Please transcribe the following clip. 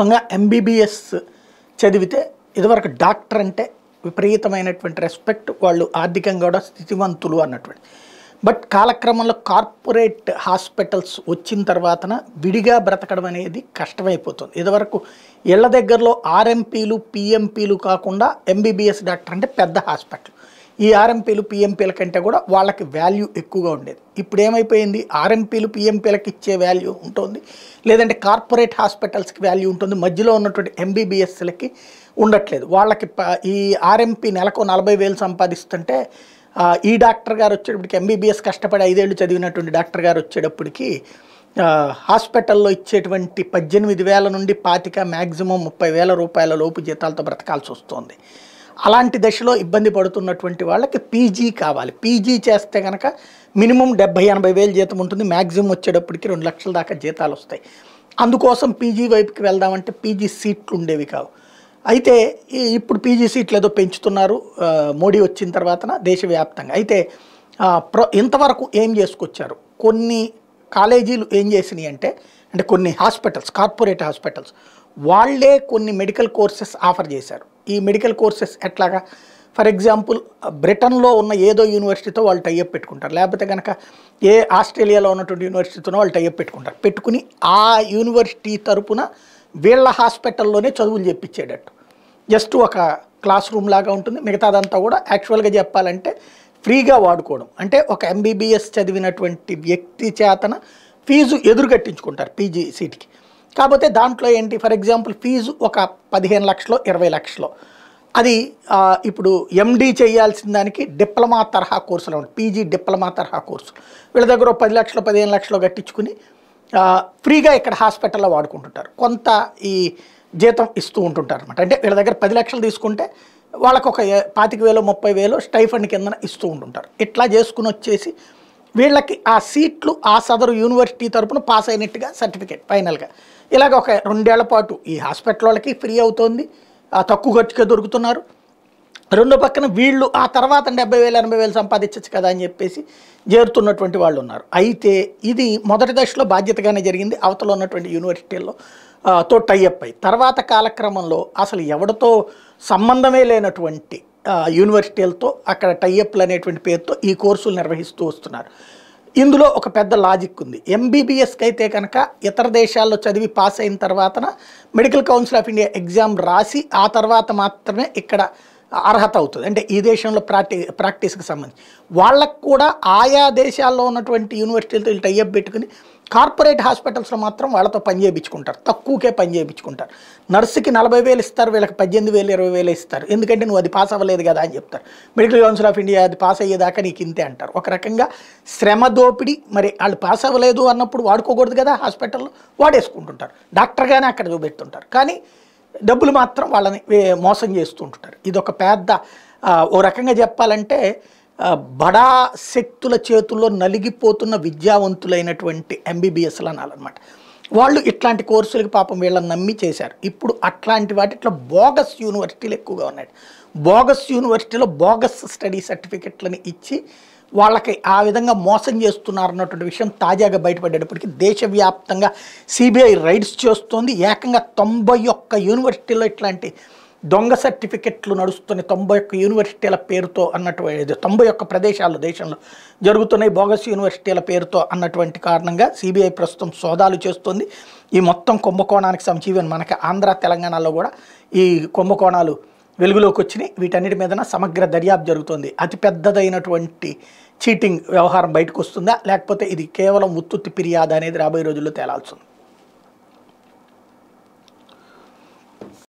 వాస్తవంగా ఎంబీబీఎస్ చదివితే ఇదివరకు డాక్టర్ అంటే విపరీతమైనటువంటి రెస్పెక్ట్ వాళ్ళు ఆర్థికంగా కూడా స్థితివంతులు అన్నటువంటి బట్ కాలక్రమంలో కార్పొరేట్ హాస్పిటల్స్ వచ్చిన తర్వాతన విడిగా బ్రతకడం అనేది కష్టమైపోతుంది ఇదివరకు ఇళ్ల దగ్గరలో ఆర్ఎంపీలు పిఎంపీలు కాకుండా ఎంబీబీఎస్ డాక్టర్ అంటే పెద్ద హాస్పిటల్ ఈ ఆర్ఎంపీలు పిఎంపీల కంటే కూడా వాళ్ళకి వాల్యూ ఎక్కువగా ఉండేది ఇప్పుడు ఏమైపోయింది ఆర్ఎంపీలు పిఎంపీలకు ఇచ్చే వాల్యూ ఉంటుంది లేదంటే కార్పొరేట్ హాస్పిటల్స్కి వాల్యూ ఉంటుంది మధ్యలో ఉన్నటువంటి ఎంబీబీఎస్లకి ఉండట్లేదు వాళ్ళకి ఈ ఆర్ఎంపీ నెలకు నలభై వేలు సంపాదిస్తుంటే ఈ డాక్టర్ గారు వచ్చేటప్పటికి ఎంబీబీఎస్ కష్టపడి ఐదేళ్ళు చదివినటువంటి డాక్టర్ గారు వచ్చేటప్పటికి హాస్పిటల్లో ఇచ్చేటువంటి పద్దెనిమిది వేల నుండి పాతిక మ్యాక్సిమం ముప్పై వేల రూపాయల లోపు జీతాలతో బ్రతకాల్సి వస్తుంది అలాంటి దశలో ఇబ్బంది పడుతున్నటువంటి వాళ్ళకి పీజీ కావాలి పీజీ చేస్తే కనుక మినిమం డెబ్బై ఎనభై వేలు జీతం ఉంటుంది మ్యాక్సిమం వచ్చేటప్పటికి రెండు లక్షల దాకా జీతాలు వస్తాయి అందుకోసం పీజీ వైపుకి వెళ్దామంటే పీజీ సీట్లు ఉండేవి కావు అయితే ఇప్పుడు పీజీ సీట్లు ఏదో పెంచుతున్నారు మోడీ వచ్చిన తర్వాతన దేశవ్యాప్తంగా అయితే ఇంతవరకు ఏం చేసుకొచ్చారు కొన్ని కాలేజీలు ఏం చేసినాయి అంటే అంటే కొన్ని హాస్పిటల్స్ కార్పొరేట్ హాస్పిటల్స్ వాళ్లే కొన్ని మెడికల్ కోర్సెస్ ఆఫర్ చేశారు ఈ మెడికల్ కోర్సెస్ ఎట్లాగా ఫర్ ఎగ్జాంపుల్ బ్రిటన్లో ఉన్న ఏదో యూనివర్సిటీతో వాళ్ళు టైఅప్ పెట్టుకుంటారు లేకపోతే కనుక ఏ ఆస్ట్రేలియాలో ఉన్నటువంటి యూనివర్సిటీతోనో వాళ్ళు టైఅప్ పెట్టుకుంటారు పెట్టుకుని ఆ యూనివర్సిటీ తరపున వీళ్ళ హాస్పిటల్లోనే చదువులు చెప్పించేటట్టు జస్ట్ ఒక క్లాస్ రూమ్ లాగా ఉంటుంది మిగతాదంతా కూడా యాక్చువల్గా చెప్పాలంటే ఫ్రీగా వాడుకోవడం అంటే ఒక ఎంబీబీఎస్ చదివినటువంటి వ్యక్తి చేతన ఫీజు ఎదురుగట్టించుకుంటారు పీజీ సీట్కి కాకపోతే దాంట్లో ఏంటి ఫర్ ఎగ్జాంపుల్ ఫీజు ఒక పదిహేను లక్షలు ఇరవై లక్షలు అది ఇప్పుడు ఎండీ చేయాల్సిన దానికి డిప్లొమా తరహా కోర్సులు ఉంటాయి పీజీ డిప్లొమా తరహా కోర్సు వీళ్ళ దగ్గర పది లక్షలు పదిహేను లక్షలు కట్టించుకుని ఫ్రీగా ఇక్కడ హాస్పిటల్లో వాడుకుంటుంటారు కొంత ఈ జీతం ఇస్తూ ఉంటుంటారు అనమాట అంటే వీళ్ళ దగ్గర పది లక్షలు తీసుకుంటే వాళ్ళకు ఒక పాతిక వేలు ముప్పై వేలు స్టైఫండ్ కిందన ఇస్తూ ఉంటుంటారు ఇట్లా చేసుకుని వచ్చేసి వీళ్ళకి ఆ సీట్లు ఆ సదరు యూనివర్సిటీ తరపున పాస్ అయినట్టుగా సర్టిఫికేట్ ఫైనల్గా ఇలాగ ఒక రెండేళ్ల పాటు ఈ హాస్పిటల్ వాళ్ళకి ఫ్రీ అవుతోంది తక్కువ ఖర్చుకే దొరుకుతున్నారు రెండో పక్కన వీళ్ళు ఆ తర్వాత డెబ్బై వేలు ఎనభై వేలు సంపాదించచ్చు కదా అని చెప్పేసి చేరుతున్నటువంటి వాళ్ళు ఉన్నారు అయితే ఇది మొదటి దశలో బాధ్యతగానే జరిగింది అవతల ఉన్నటువంటి యూనివర్సిటీల్లో తో టైఅప్ అయ్యి తర్వాత కాలక్రమంలో అసలు ఎవరితో సంబంధమే లేనటువంటి యూనివర్సిటీలతో అక్కడ టైఅప్లు అనేటువంటి పేరుతో ఈ కోర్సులు నిర్వహిస్తూ వస్తున్నారు ఇందులో ఒక పెద్ద లాజిక్ ఉంది ఎంబీబీఎస్కి అయితే కనుక ఇతర దేశాల్లో చదివి పాస్ అయిన తర్వాతన medical council of India exam రాసి ఆ తర్వాత మాత్రమే ఇక్కడ అర్హత అవుతుంది అంటే ఈ దేశంలో ప్రాక్టీ ప్రాక్టీస్కి సంబంధించి వాళ్ళకు కూడా ఆయా దేశాల్లో ఉన్నటువంటి యూనివర్సిటీలతో వీళ్ళు టైఅప్ పెట్టుకుని కార్పొరేట్ హాస్పిటల్స్లో మాత్రం వాళ్ళతో పని చేయించుకుంటారు తక్కువకే పని చేయించుకుంటారు నర్సుకి నలభై వేలు ఇస్తారు వీళ్ళకి పద్దెనిమిది వేలు ఇరవై వేలు ఇస్తారు ఎందుకంటే నువ్వు అది పాస్ అవ్వలేదు కదా అని చెప్తారు మెడికల్ కౌన్సిల్ ఆఫ్ ఇండియా అది పాస్ అయ్యేదాకా నీకు ఇంతే అంటారు ఒక రకంగా శ్రమ దోపిడి మరి వాళ్ళు పాస్ అవ్వలేదు అన్నప్పుడు వాడుకోకూడదు కదా హాస్పిటల్లో వాడేసుకుంటుంటారు డాక్టర్గానే అక్కడ చూపెడుతుంటారు కానీ డబ్బులు మాత్రం వాళ్ళని మోసం చేస్తుంటారు ఇది ఒక పెద్ద ఓ రకంగా చెప్పాలంటే బడా శక్తుల చేతుల్లో నలిగిపోతున్న విద్యావంతులైనటువంటి ఎంబీబీఎస్లు అనాలన్నమాట వాళ్ళు ఇట్లాంటి కోర్సులకి పాపం వీళ్ళని నమ్మి చేశారు ఇప్పుడు అట్లాంటి ఇట్లా బోగస్ యూనివర్సిటీలు ఎక్కువగా ఉన్నాయి బోగస్ యూనివర్సిటీలో బోగస్ స్టడీ సర్టిఫికెట్లను ఇచ్చి వాళ్ళకి ఆ విధంగా మోసం చేస్తున్నారు అన్నటువంటి విషయం తాజాగా బయటపడేటప్పటికి దేశవ్యాప్తంగా సిబిఐ రైడ్స్ చేస్తోంది ఏకంగా తొంభై ఒక్క యూనివర్సిటీలో ఇట్లాంటి దొంగ సర్టిఫికెట్లు నడుస్తున్న తొంభై ఒక్క యూనివర్సిటీల పేరుతో అన్నటువంటి తొంభై ఒక్క ప్రదేశాల్లో దేశంలో జరుగుతున్నాయి బోగస్ యూనివర్సిటీల పేరుతో అన్నటువంటి కారణంగా సిబిఐ ప్రస్తుతం సోదాలు చేస్తుంది ఈ మొత్తం కుంభకోణానికి సంజీవన్ మనకి ఆంధ్ర తెలంగాణలో కూడా ఈ కుంభకోణాలు వెలుగులోకి వచ్చినాయి వీటన్నిటి మీదన సమగ్ర దర్యాప్తు జరుగుతుంది అతిపెద్దదైనటువంటి చీటింగ్ వ్యవహారం బయటకు వస్తుందా లేకపోతే ఇది కేవలం ఉత్తుత్తి ఫిర్యాదు అనేది రాబోయే రోజుల్లో తేలాల్సింది